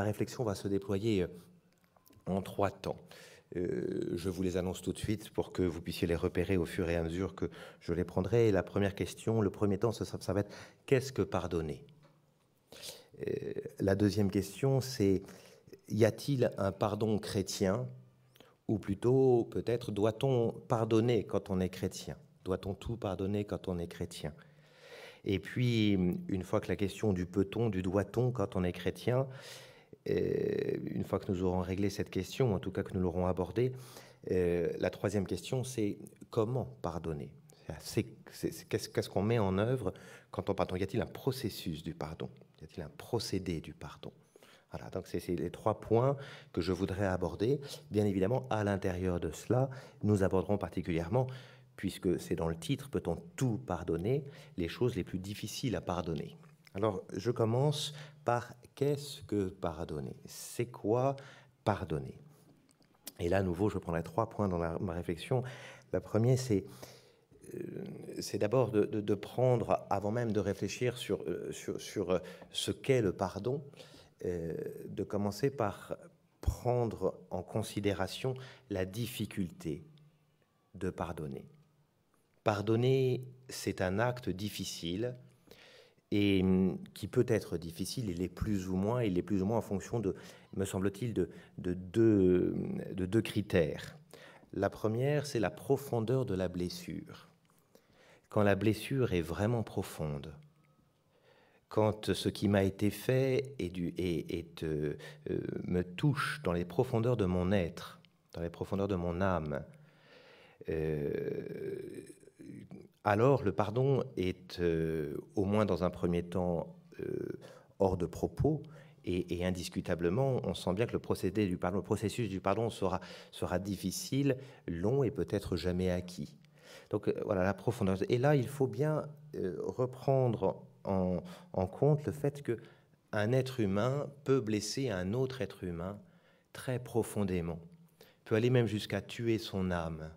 La réflexion va se déployer euh, en trois temps. Euh, je vous les annonce tout de suite pour que vous puissiez les repérer au fur et à mesure que je les prendrai. la première question, le premier temps, ça, ça va être qu'est-ce que pardonner euh, La deuxième question, c'est y a-t-il un pardon chrétien Ou plutôt, peut-être, doit-on pardonner quand on est chrétien Doit-on tout pardonner quand on est chrétien Et puis, une fois que la question du peut-on, du doit-on quand on est chrétien euh, une fois que nous aurons réglé cette question, en tout cas que nous l'aurons abordée, euh, la troisième question, c'est comment pardonner Qu'est-ce qu'on met en œuvre quand on pardonne Y a-t-il un processus du pardon Y a-t-il un procédé du pardon voilà, donc c'est les trois points que je voudrais aborder. Bien évidemment, à l'intérieur de cela, nous aborderons particulièrement, puisque c'est dans le titre, peut-on tout pardonner, les choses les plus difficiles à pardonner. Alors, je commence par qu'est-ce que pardonner C'est quoi pardonner Et là, à nouveau, je prendrai trois points dans ma réflexion. La première, c'est euh, d'abord de, prendre, avant même de réfléchir sur, euh, euh, ce qu'est le pardon, de commencer par prendre en considération la difficulté de pardonner. Pardonner, c'est un acte difficile, et mm, qui peut être difficile, il est plus ou moins, il est plus ou moins en fonction de, me semble-t-il, mm, de, deux, critères. La première, c'est la profondeur de la blessure. Quand la blessure est vraiment profonde, quand ce qui m'a été fait et, euh, euh, me touche dans les profondeurs de mon être, dans les profondeurs de mon âme, euh, alors le pardon est euh, au moins dans un premier temps euh, hors de propos. Et, indiscutablement, on sent bien que le procédé du pardon, le processus du pardon sera, difficile, long et peut-être jamais acquis. Donc euh, voilà la profondeur. Et là, il faut bien reprendre en, en, compte le fait que un être humain peut blesser un autre être humain très profondément, peut aller même jusqu'à tuer son âme.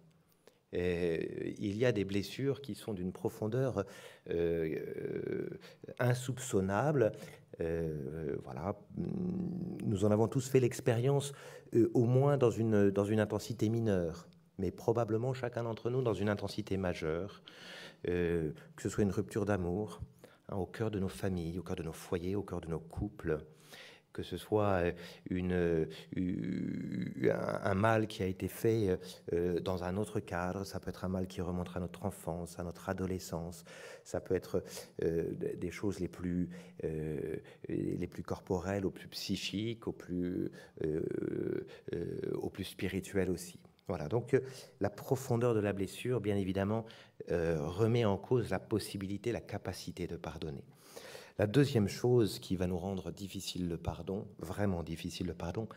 Euh, il y a des blessures qui sont d'une profondeur euh, insoupçonnable. Euh, voilà, nous en avons tous fait l'expérience, au moins dans une, dans une intensité mineure, mais probablement chacun d'entre nous dans une intensité majeure, que ce soit une rupture d'amour hein, au cœur de nos familles, au cœur de nos foyers, au cœur de nos couples que ce soit euh, une, euh, un mal qui a été fait euh, dans un autre cadre, ça peut être un mal qui remonte à notre enfance, à notre adolescence, ça peut être des choses les plus, les plus corporelles, au plus psychiques, au plus, au plus spirituelles aussi. Voilà, donc la profondeur de la blessure, bien évidemment, remet en cause la possibilité, la capacité de pardonner. La deuxième chose qui va nous rendre difficile le pardon, vraiment difficile le pardon,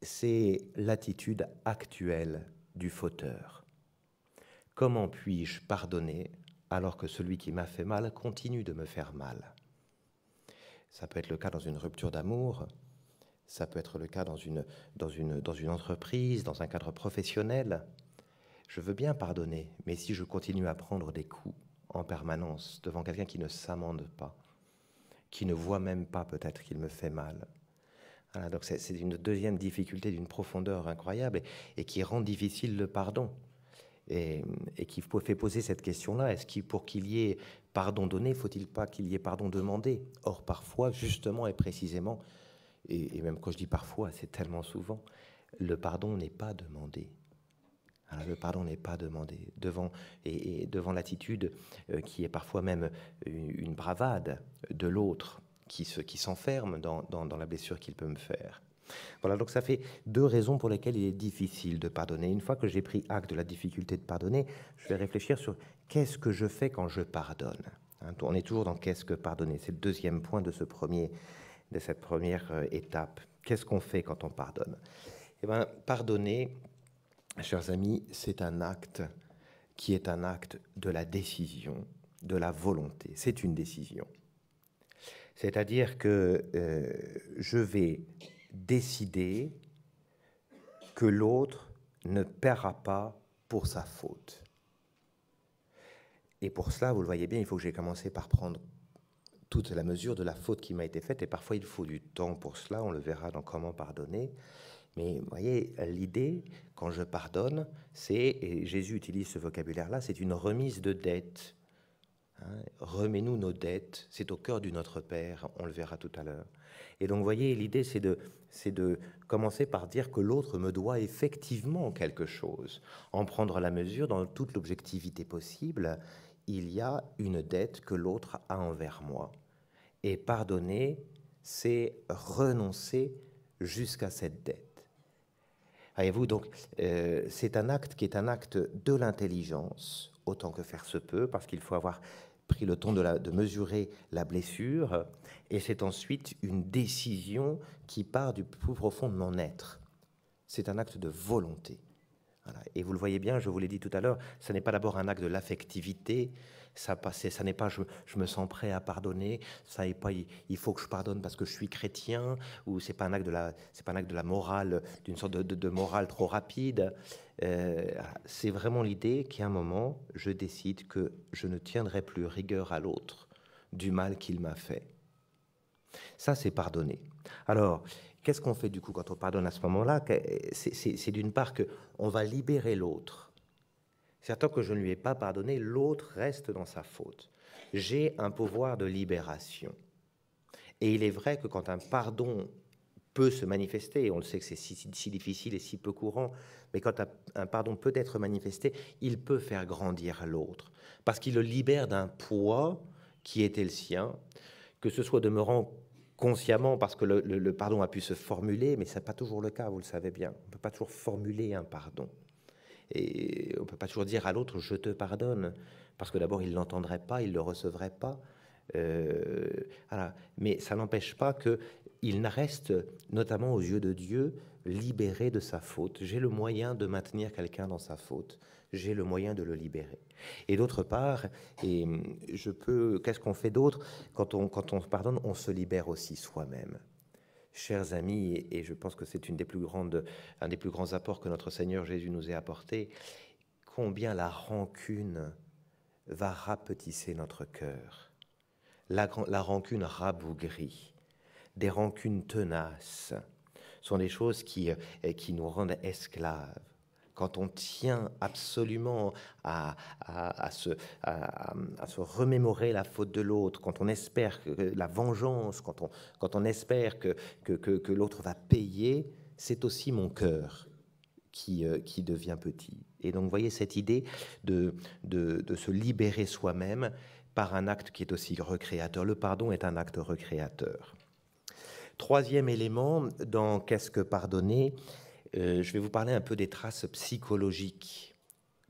c'est l'attitude actuelle du fauteur. Comment puis-je pardonner alors que celui qui m'a fait mal continue de me faire mal Ça peut être le cas dans une rupture d'amour, ça peut être le cas dans une, entreprise, dans un cadre professionnel. Je veux bien pardonner, mais si je continue à prendre des coups en permanence devant quelqu'un qui ne s'amende pas, qui ne voit même pas peut-être qu'il me fait mal. donc c'est une deuxième difficulté d'une profondeur incroyable et, qui rend difficile le pardon. Et, qui fait poser cette question-là, est-ce que pour qu'il y ait pardon donné, faut-il pas qu'il y ait pardon demandé Or, parfois, justement et précisément, et même quand je dis parfois, c'est tellement souvent, le pardon n'est pas demandé le pardon n'est pas demandé devant, et, devant l'attitude euh, qui est parfois même une, bravade de l'autre qui s'enferme se, qui dans, dans, dans la blessure qu'il peut me faire. Voilà, donc ça fait deux raisons pour lesquelles il est difficile de pardonner. Une fois que j'ai pris acte de la difficulté de pardonner, je vais réfléchir sur qu'est-ce que je fais quand je pardonne. Hein, on est toujours dans qu'est-ce que pardonner. C'est le deuxième point de, ce premier, de cette première euh, étape. Qu'est-ce qu'on fait quand on pardonne Eh bien, pardonner, chers amis, c'est un acte qui est un acte de la décision, de la volonté. C'est une décision. C'est-à-dire que euh, je vais décider que l'autre ne paiera pas pour sa faute. Et pour cela, vous le voyez bien, il faut que j'ai commencé par prendre toute la mesure de la faute qui m'a été faite, et parfois il faut du temps pour cela, on le verra dans comment pardonner. Mais vous voyez, l'idée, quand je pardonne, c'est, et Jésus utilise ce vocabulaire-là, c'est une remise de dette. Hein, Remets-nous nos dettes, c'est au cœur du Notre Père, on le verra tout à l'heure. Et donc, vous voyez, l'idée, c'est de, de commencer par dire que l'autre me doit effectivement quelque chose, en prendre la mesure dans toute l'objectivité possible. Il y a une dette que l'autre a envers moi. Et pardonner, c'est renoncer jusqu'à cette dette vous donc, euh, c'est un acte qui est un acte de l'intelligence, autant que faire se peut, parce qu'il faut avoir pris le temps de, mesurer la blessure, et c'est ensuite une décision qui part du plus profond de mon être. C'est un acte de volonté. Et vous le voyez bien, je vous l'ai dit tout à l'heure, ce n'est pas d'abord un acte de l'affectivité, ça ça n'est pas je, me sens prêt à pardonner, ça n'est pas il, faut que je pardonne parce que je suis chrétien, ou c'est pas un acte de la, c'est pas un acte de la morale, d'une sorte de, morale trop rapide. Euh, c'est vraiment l'idée qu'à un moment, je décide que je ne tiendrai plus rigueur à l'autre du mal qu'il m'a fait. Ça, c'est pardonner. Alors, qu'est-ce qu'on fait du coup quand on pardonne à ce moment-là C'est d'une part que on va libérer l'autre tant que je ne lui ai pas pardonné, l'autre reste dans sa faute. J'ai un pouvoir de libération. Et il est vrai que quand un pardon peut se manifester, on le sait que c'est si, difficile et si peu courant, mais quand un pardon peut être manifesté, il peut faire grandir l'autre, parce qu'il le libère d'un poids qui était le sien, que ce soit demeurant consciemment, parce que le, le pardon a pu se formuler, mais ce n'est pas toujours le cas, vous le savez bien, on ne peut pas toujours formuler un pardon. Et on ne peut pas toujours dire à l'autre je te pardonne, parce que d'abord il n'entendrait pas, il ne le recevrait pas. Euh, Mais ça n'empêche pas qu'il reste, notamment aux yeux de Dieu, libéré de sa faute. J'ai le moyen de maintenir quelqu'un dans sa faute. J'ai le moyen de le libérer. Et d'autre part, et je peux, qu'est-ce qu'on fait d'autre quand on, quand on pardonne, on se libère aussi soi-même chers amis, et je pense que c'est une des plus grandes, un des plus grands apports que notre Seigneur Jésus nous ait apporté, combien la rancune va rapetisser notre cœur. La, rancune rabougrie, des rancunes tenaces, sont des choses qui, euh, qui nous rendent esclaves quand on tient absolument à, se, remémorer la faute de l'autre, quand on espère que la vengeance, quand on, espère que, l'autre va payer, c'est aussi mon cœur qui, euh, devient petit. Et donc, vous voyez cette idée de, de se libérer soi-même par un acte qui est aussi recréateur. Le pardon est un acte recréateur. Troisième élément dans Qu'est-ce que pardonner euh, je vais vous parler un peu des traces psychologiques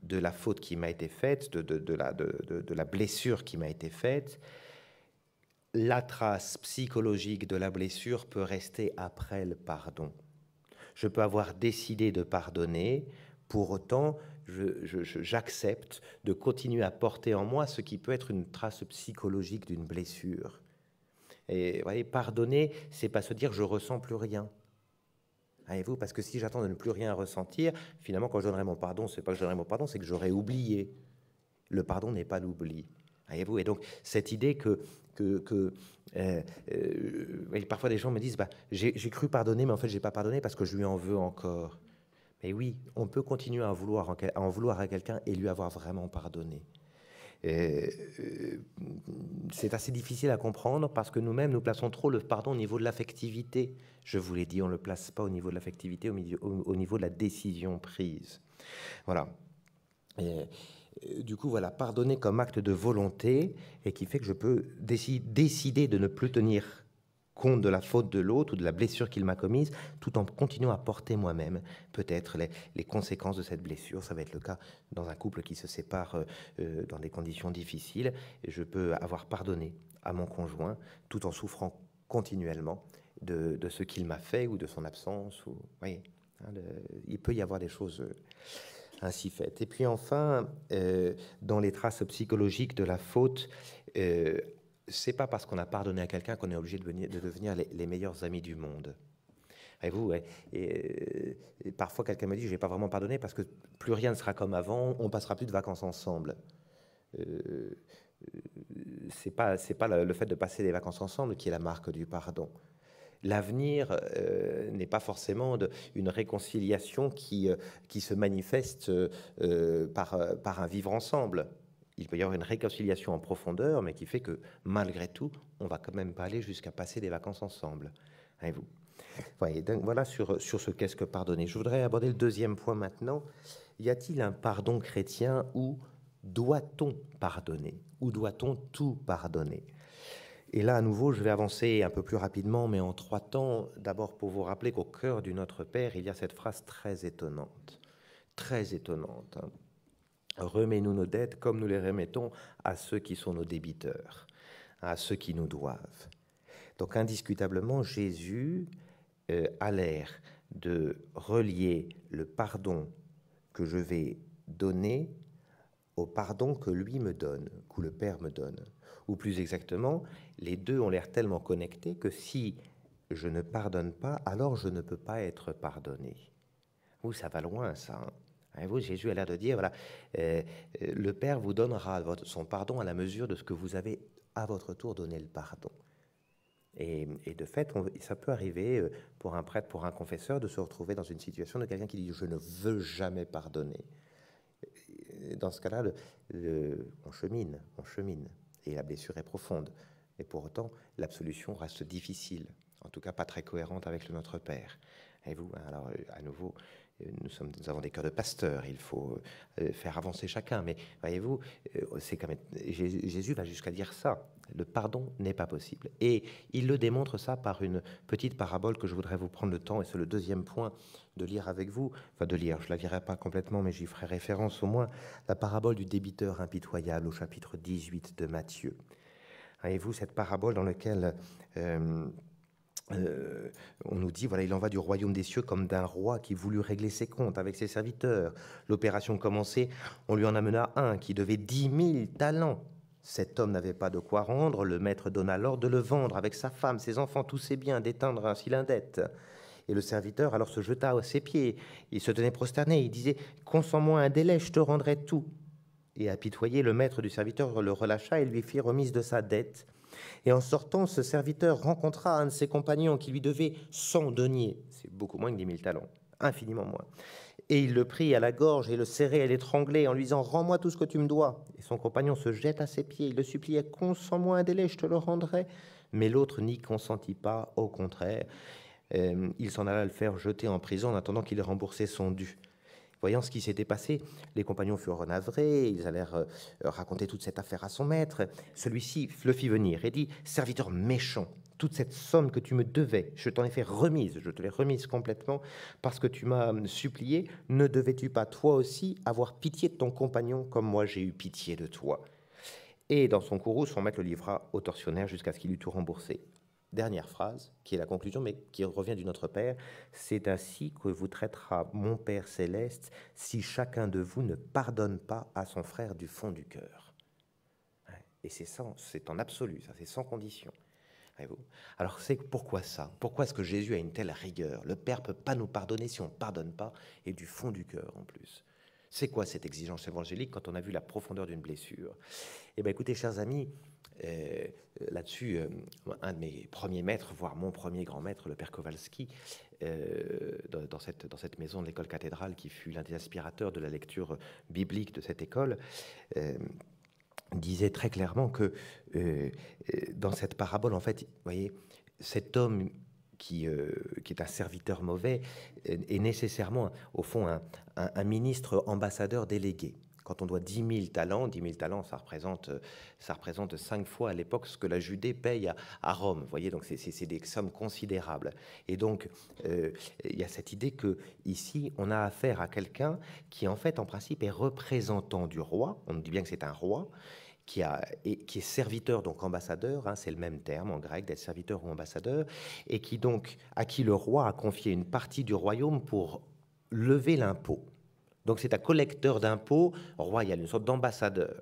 de la faute qui m'a été faite, de, la, blessure qui m'a été faite. La trace psychologique de la blessure peut rester après le pardon. Je peux avoir décidé de pardonner, pour autant, j'accepte de continuer à porter en moi ce qui peut être une trace psychologique d'une blessure. Et vous voyez, pardonner, c'est pas se dire je ressens plus rien vous parce que si j'attends de ne plus rien ressentir, finalement, quand je donnerai mon pardon, c'est pas que je mon pardon, c'est que j'aurai oublié. Le pardon n'est pas l'oubli. vous et donc cette idée que, euh, euh, parfois des gens me disent, bah, j'ai cru pardonner, mais en fait, j'ai pas pardonné parce que je lui en veux encore. Mais oui, on peut continuer à en vouloir à quelqu'un et lui avoir vraiment pardonné. Euh, c'est assez difficile à comprendre parce que nous-mêmes, nous plaçons trop le pardon au niveau de l'affectivité. Je vous l'ai dit, on ne le place pas au niveau de l'affectivité, au, au, niveau de la décision prise. Voilà. Euh, du coup, voilà, pardonner comme acte de volonté et qui fait que je peux décider de ne plus tenir compte de la faute de l'autre ou de la blessure qu'il m'a commise, tout en continuant à porter moi-même peut-être les, conséquences de cette blessure. Ça va être le cas dans un couple qui se sépare euh, euh, dans des conditions difficiles. Je peux avoir pardonné à mon conjoint tout en souffrant continuellement de, ce qu'il m'a fait ou de son absence. Ou, voyez, hein, il peut y avoir des choses euh, ainsi faites. Et puis enfin, dans les traces psychologiques de la faute, c'est pas parce qu'on a pardonné à quelqu'un qu'on est obligé de, devenir les, meilleurs amis du monde. Et vous, euh, et, parfois quelqu'un me dit, je n'ai pas vraiment pardonné parce que plus rien ne sera comme avant, on passera plus de vacances ensemble. Euh, euh c'est pas pas le fait de passer des vacances ensemble qui est la marque du pardon. L'avenir euh, n'est pas forcément une réconciliation qui, qui se manifeste par, par un vivre ensemble il peut y avoir une réconciliation en profondeur, mais qui fait que malgré tout, on va quand même pas aller jusqu'à passer des vacances ensemble. Et hein, vous voyez, donc voilà sur, sur ce qu'est-ce que pardonner. Je voudrais aborder le deuxième point maintenant. Y a-t-il un pardon chrétien ou doit-on pardonner Ou doit-on tout pardonner et là, à nouveau, je vais avancer un peu plus rapidement, mais en trois temps. D'abord, pour vous rappeler qu'au cœur du Notre Père, il y a cette phrase très étonnante. Très étonnante. Hein remets-nous nos dettes comme nous les remettons à ceux qui sont nos débiteurs, à ceux qui nous doivent. Donc indiscutablement, Jésus euh, a l'air de relier le pardon que je vais donner au pardon que lui me donne, que le Père me donne. Ou plus exactement, les deux ont l'air tellement connectés que si je ne pardonne pas, alors je ne peux pas être pardonné. ou ça va loin ça. Hein. Hein, vous, Jésus a l'air de dire, voilà, euh, euh, le Père vous donnera son pardon à la mesure de ce que vous avez à votre tour donné le pardon. Et, de fait, ça peut arriver euh, pour un prêtre, pour un confesseur, de se retrouver dans une situation de quelqu'un qui dit je ne veux jamais pardonner. Dans ce cas-là, on chemine, on chemine, et la blessure est profonde. Et pour autant, l'absolution reste difficile, en tout cas pas très cohérente avec le Notre Père. Et vous, hein, alors à nouveau, euh, nous, sommes, avons des cœurs de pasteurs, il faut euh, faire avancer chacun. Mais voyez-vous, euh, c'est quand même, Jésus va jusqu'à dire ça. Le pardon n'est pas possible. Et il le démontre ça par une petite parabole que je voudrais vous prendre le temps, et c'est le deuxième point, de lire avec vous. Enfin, de lire, je ne la lirai pas complètement, mais j'y ferai référence au moins. La parabole du débiteur impitoyable au chapitre 18 de Matthieu. Voyez-vous, cette parabole dans laquelle... Euh, on nous dit, voilà, il en va du royaume des cieux comme d'un roi qui voulut régler ses comptes avec ses serviteurs. L'opération commencée, on lui en amena un qui devait dix mille talents. Cet homme n'avait pas de quoi rendre, le maître donna l'ordre de le vendre avec sa femme, ses enfants, tous ses biens, d'éteindre ainsi l'indette. Et le serviteur alors se jeta à ses pieds, il se tenait prosterné, il disait, consens-moi un délai, je te rendrai tout. Et apitoyé, le maître du serviteur le relâcha et lui fit remise de sa dette. Et en sortant, ce serviteur rencontra un de ses compagnons qui lui devait 100 deniers. C'est beaucoup moins que 10 000 talents, infiniment moins. Et il le prit à la gorge et le serrait et l'étranglait en lui disant Rends-moi tout ce que tu me dois. Et son compagnon se jette à ses pieds. Il le suppliait Consens-moi un délai, je te le rendrai. Mais l'autre n'y consentit pas, au contraire. Euh, il s'en alla le faire jeter en prison en attendant qu'il remboursait son dû. Voyant ce qui s'était passé, les compagnons furent navrés. ils allèrent euh, raconter toute cette affaire à son maître. Celui-ci le fit venir et dit Serviteur méchant, toute cette somme que tu me devais, je t'en ai fait remise, je te l'ai remise complètement parce que tu m'as supplié, ne devais-tu pas toi aussi avoir pitié de ton compagnon comme moi j'ai eu pitié de toi Et dans son courroux, son maître le livra au tortionnaire jusqu'à ce qu'il eût tout remboursé dernière phrase, qui est la conclusion, mais qui revient du Notre Père, c'est ainsi que vous traitera mon Père céleste si chacun de vous ne pardonne pas à son frère du fond du cœur. Et c'est ça, c'est en absolu, ça, c'est sans condition. Alors c'est pourquoi ça Pourquoi est-ce que Jésus a une telle rigueur Le Père peut pas nous pardonner si on pardonne pas et du fond du cœur en plus. C'est quoi cette exigence évangélique quand on a vu la profondeur d'une blessure Eh bien écoutez, chers amis, euh, euh, là-dessus, euh, un de mes premiers maîtres, voire mon premier grand maître, le père Kowalski, dans, cette, dans cette maison de l'école cathédrale qui fut l'un des inspirateurs de la lecture biblique de cette école, disait très clairement que dans cette parabole, en fait, vous voyez, cet homme euh, qui, est un serviteur mauvais, euh, est nécessairement, au fond, un, ministre ambassadeur délégué. Quand on doit 10 000 talents, 10 000 talents, ça représente, ça 5 fois à l'époque ce que la Judée paye à, Rome. Vous voyez, donc c'est des sommes considérables. Et donc, euh, il y a cette idée que ici, on a affaire à quelqu'un qui, en fait, en principe, est représentant du roi. On dit bien que c'est un roi, qui, a, et, qui est serviteur, donc ambassadeur, hein, c'est le même terme en grec, d'être serviteur ou ambassadeur, et qui donc, à qui le roi a confié une partie du royaume pour lever l'impôt. Donc c'est un collecteur d'impôts royal, une sorte d'ambassadeur.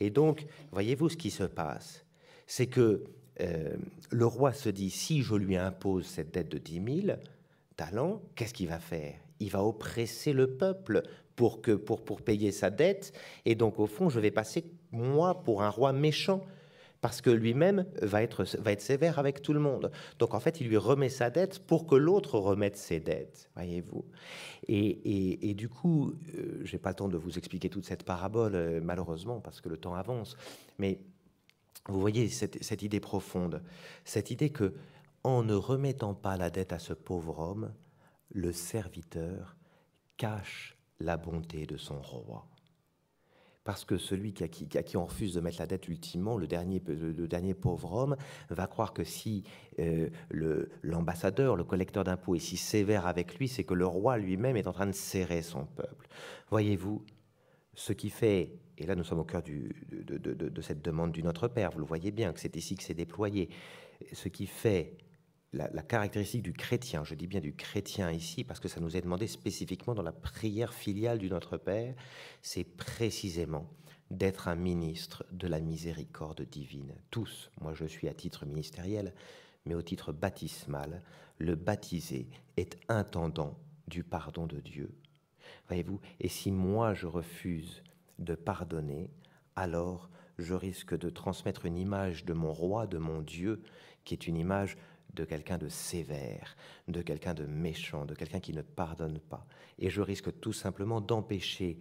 Et donc, voyez-vous ce qui se passe C'est que euh, le roi se dit, si je lui impose cette dette de 10 000 talents, qu'est-ce qu'il va faire Il va oppresser le peuple pour, que, pour, pour payer sa dette. Et donc, au fond, je vais passer moi pour un roi méchant parce que lui-même va être, sévère avec tout le monde. Donc en fait, il lui remet sa dette pour que l'autre remette ses dettes, voyez-vous. Et, du coup, euh, je n'ai pas le temps de vous expliquer toute cette parabole, euh, malheureusement, parce que le temps avance. Mais vous voyez cette, cette, idée profonde, cette idée que en ne remettant pas la dette à ce pauvre homme, le serviteur cache la bonté de son roi parce que celui qui, à qui, refuse de mettre la dette ultimement, le dernier, pauvre homme, va croire que si euh, l'ambassadeur, le, collecteur d'impôts est si sévère avec lui, c'est que le roi lui-même est en train de serrer son peuple. Voyez-vous, ce qui fait, et là nous sommes au cœur de, de cette demande du Notre Père, vous le voyez bien, que c'est ici que c'est déployé, ce qui fait la, caractéristique du chrétien, je dis bien du chrétien ici, parce que ça nous est demandé spécifiquement dans la prière filiale du Notre Père, c'est précisément d'être un ministre de la miséricorde divine. Tous, moi je suis à titre ministériel, mais au titre baptismal, le baptisé est intendant du pardon de Dieu. Voyez-vous, et si moi je refuse de pardonner, alors je risque de transmettre une image de mon roi, de mon Dieu, qui est une image de quelqu'un de sévère, de quelqu'un de méchant, de quelqu'un qui ne pardonne pas. Et je risque tout simplement d'empêcher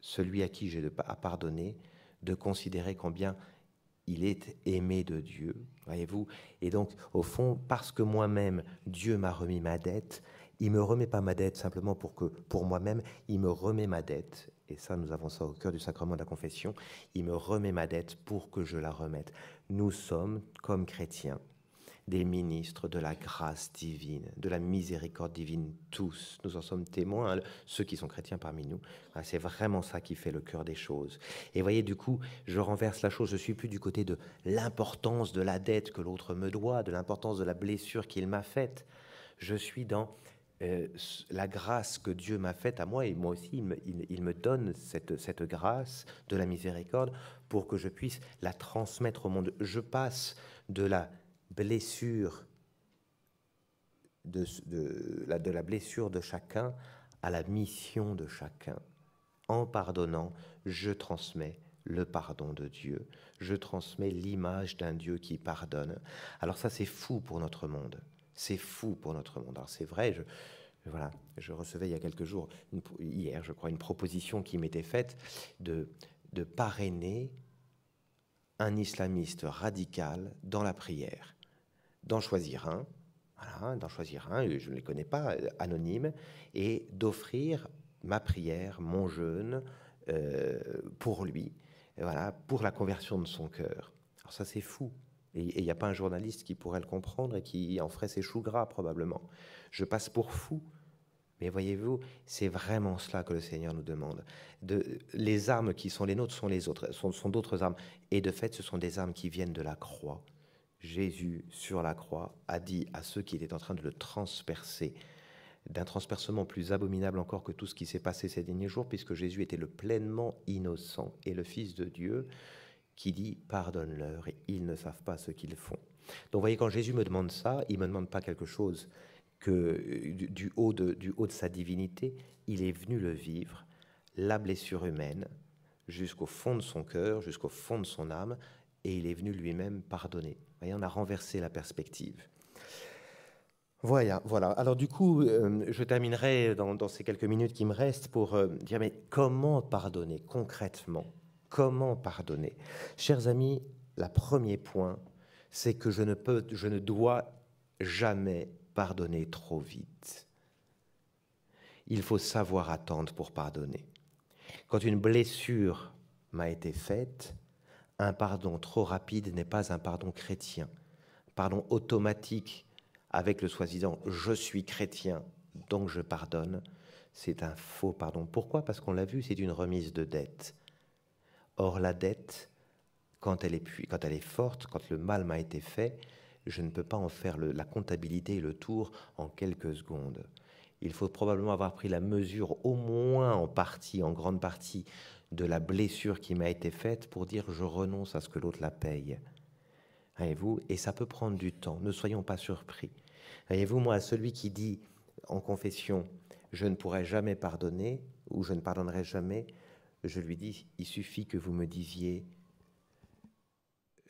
celui à qui j'ai à pardonner de considérer combien il est aimé de Dieu, voyez-vous. Et donc, au fond, parce que moi-même, Dieu m'a remis ma dette, il me remet pas ma dette simplement pour que, pour moi-même, il me remet ma dette. Et ça, nous avons ça au cœur du sacrement de la confession. Il me remet ma dette pour que je la remette. Nous sommes, comme chrétiens, des ministres de la grâce divine, de la miséricorde divine, tous. Nous en sommes témoins, hein, ceux qui sont chrétiens parmi nous. Ah, c'est vraiment ça qui fait le cœur des choses. Et voyez, du coup, je renverse la chose. Je suis plus du côté de l'importance de la dette que l'autre me doit, de l'importance de la blessure qu'il m'a faite. Je suis dans euh, la grâce que Dieu m'a faite à moi, et moi aussi, il me, il me donne cette, cette, grâce de la miséricorde pour que je puisse la transmettre au monde. Je passe de la blessure de, la, blessure de chacun à la mission de chacun. En pardonnant, je transmets le pardon de Dieu, je transmets l'image d'un Dieu qui pardonne. Alors ça c'est fou pour notre monde, c'est fou pour notre monde. Alors c'est vrai, je, voilà, je recevais il y a quelques jours, hier je crois, une proposition qui m'était faite de, de parrainer un islamiste radical dans la prière d'en choisir un, voilà, d'en choisir un, je ne les connais pas, euh, anonyme, et d'offrir ma prière, mon jeûne euh, pour lui, voilà, pour la conversion de son cœur. Alors ça c'est fou. Et il n'y a pas un journaliste qui pourrait le comprendre et qui en ferait ses choux gras probablement. Je passe pour fou. Mais voyez-vous, c'est vraiment cela que le Seigneur nous demande. les armes qui sont les nôtres sont les autres, sont d'autres armes. Et de fait, ce sont des armes qui viennent de la croix Jésus sur la croix a dit à ceux qui étaient en train de le transpercer, d'un transpercement plus abominable encore que tout ce qui s'est passé ces derniers jours, puisque Jésus était le pleinement innocent et le Fils de Dieu qui dit pardonne-leur, ils ne savent pas ce qu'ils font. Donc vous voyez, quand Jésus me demande ça, il ne me demande pas quelque chose que du, haut du haut de sa divinité, il est venu le vivre, la blessure humaine, jusqu'au fond de son cœur, jusqu'au fond de son âme, et il est venu lui-même pardonner on a renversé la perspective. Voilà, voilà. Alors du coup, euh, je terminerai dans, ces quelques minutes qui me restent pour euh, dire, mais comment pardonner concrètement Comment pardonner Chers amis, le premier point, c'est que je ne, peux, je ne dois jamais pardonner trop vite. Il faut savoir attendre pour pardonner. Quand une blessure m'a été faite, un pardon trop rapide n'est pas un pardon chrétien. pardon automatique avec le soi-disant je suis chrétien, donc je pardonne, c'est un faux pardon. Pourquoi Parce qu'on l'a vu, c'est une remise de dette. Or la dette, quand elle est, quand elle est forte, quand le mal m'a été fait, je ne peux pas en faire la comptabilité et le tour en quelques secondes. Il faut probablement avoir pris la mesure, au moins en partie, en grande partie, de la blessure qui m'a été faite pour dire je renonce à ce que l'autre la paye. Voyez-vous Et ça peut prendre du temps. Ne soyons pas surpris. Voyez-vous, moi, celui qui dit en confession je ne pourrai jamais pardonner ou je ne pardonnerai jamais, je lui dis il suffit que vous me disiez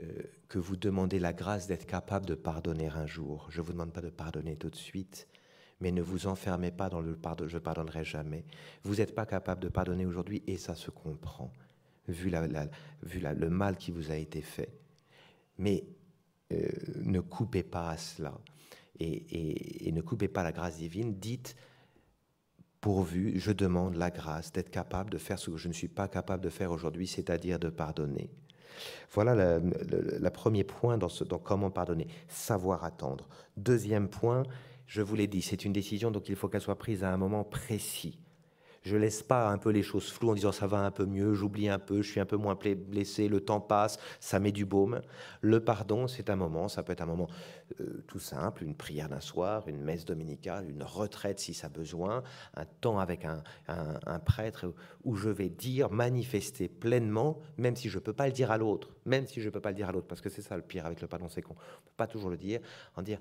euh, que vous demandez la grâce d'être capable de pardonner un jour. Je ne vous demande pas de pardonner tout de suite, mais ne vous enfermez pas dans le pardon, je pardonnerai jamais. Vous n'êtes pas capable de pardonner aujourd'hui et ça se comprend, vu, vu le mal qui vous a été fait. Mais euh, ne coupez pas à cela et, ne coupez pas la grâce divine. Dites, pourvu, je demande la grâce d'être capable de faire ce que je ne suis pas capable de faire aujourd'hui, c'est-à-dire de pardonner. Voilà le, premier point dans, ce, dans comment pardonner, savoir attendre. Deuxième point, je vous l'ai dit, c'est une décision, donc il faut qu'elle soit prise à un moment précis. Je laisse pas un peu les choses floues en disant ça va un peu mieux, j'oublie un peu, je suis un peu moins blessé, le temps passe, ça met du baume. Le pardon, c'est un moment, ça peut être un moment euh, tout simple, une prière d'un soir, une messe dominicale, une retraite si ça a besoin, un temps avec un, prêtre où je vais dire, manifester pleinement, même si je peux pas le dire à l'autre, même si je peux pas le dire à l'autre, parce que c'est ça le pire avec le pardon, c'est qu'on peut pas toujours le dire, en dire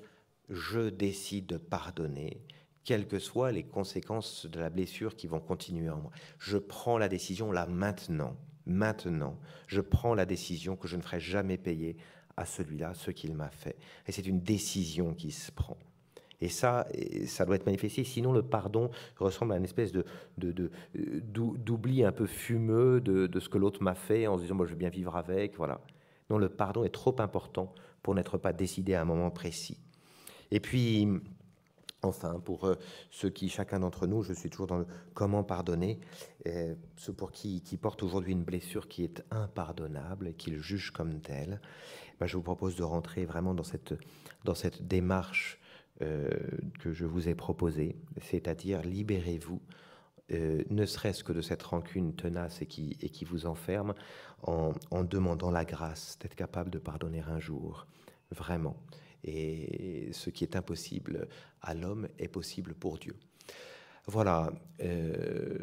je décide de pardonner, quelles que soient les conséquences de la blessure qui vont continuer en moi. Je prends la décision là maintenant, maintenant, je prends la décision que je ne ferai jamais payer à celui-là ce qu'il m'a fait. Et c'est une décision qui se prend. Et ça, ça doit être manifesté. Sinon, le pardon ressemble à une espèce de, euh, d'oubli un peu fumeux de, ce que l'autre m'a fait en se disant, moi, je veux bien vivre avec, voilà. Non, le pardon est trop important pour n'être pas décidé à un moment précis. Et puis, enfin, pour euh, ceux qui, chacun d'entre nous, je suis toujours dans le comment pardonner, ceux pour qui, qui portent aujourd'hui une blessure qui est impardonnable et qu'ils jugent comme telle, bah, je vous propose de rentrer vraiment dans cette, dans cette démarche euh, que je vous ai proposée, c'est-à-dire libérez-vous euh, ne serait-ce que de cette rancune tenace et qui, et qui vous enferme, en demandant la grâce d'être capable de pardonner un jour, vraiment. Et ce qui est impossible à l'homme est possible pour Dieu. Voilà, euh,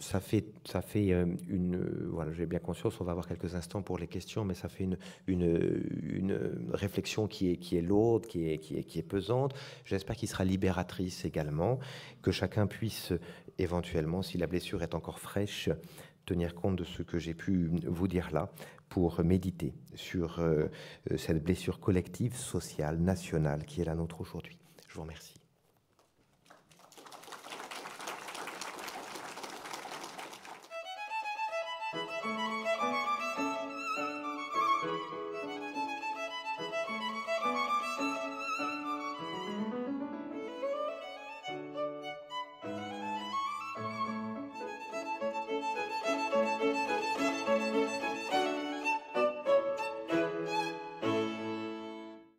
ça fait, ça fait euh, une. voilà, j'ai bien conscience, on va avoir quelques instants pour les questions, mais ça fait une, réflexion qui est, qui est lourde, qui est, qui est, qui est pesante. J'espère qu'il sera libératrice également, que chacun puisse éventuellement, si la blessure est encore fraîche, tenir compte de ce que j'ai pu vous dire là pour méditer sur euh, euh, cette blessure collective, sociale, nationale qui est la nôtre aujourd'hui. Je vous remercie.